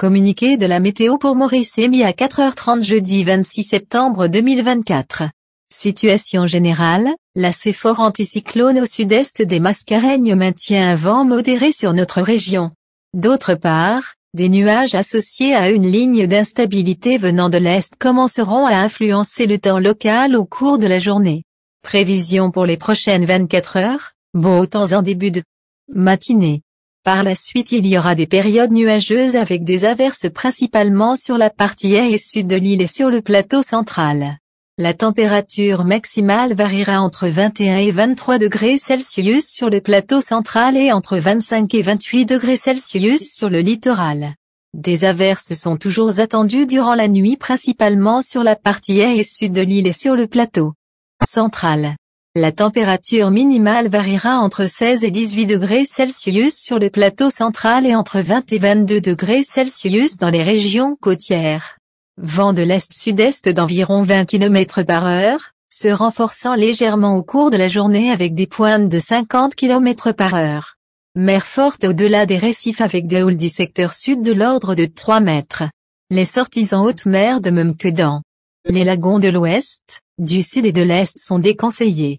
Communiqué de la météo pour Maurice émis à 4h30 jeudi 26 septembre 2024. Situation générale, la fort anticyclone au sud-est des Mascareignes maintient un vent modéré sur notre région. D'autre part, des nuages associés à une ligne d'instabilité venant de l'est commenceront à influencer le temps local au cours de la journée. Prévision pour les prochaines 24 heures, beau temps en début de matinée. Par la suite il y aura des périodes nuageuses avec des averses principalement sur la partie est et sud de l'île et sur le plateau central. La température maximale variera entre 21 et 23 degrés Celsius sur le plateau central et entre 25 et 28 degrés Celsius sur le littoral. Des averses sont toujours attendues durant la nuit principalement sur la partie est et sud de l'île et sur le plateau central. La température minimale variera entre 16 et 18 degrés Celsius sur le plateau central et entre 20 et 22 degrés Celsius dans les régions côtières. Vent de l'est-sud-est d'environ 20 km par heure, se renforçant légèrement au cours de la journée avec des pointes de 50 km par heure. Mer forte au-delà des récifs avec des houles du secteur sud de l'ordre de 3 mètres. Les sorties en haute mer de même que dans les lagons de l'ouest, du sud et de l'est sont déconseillés.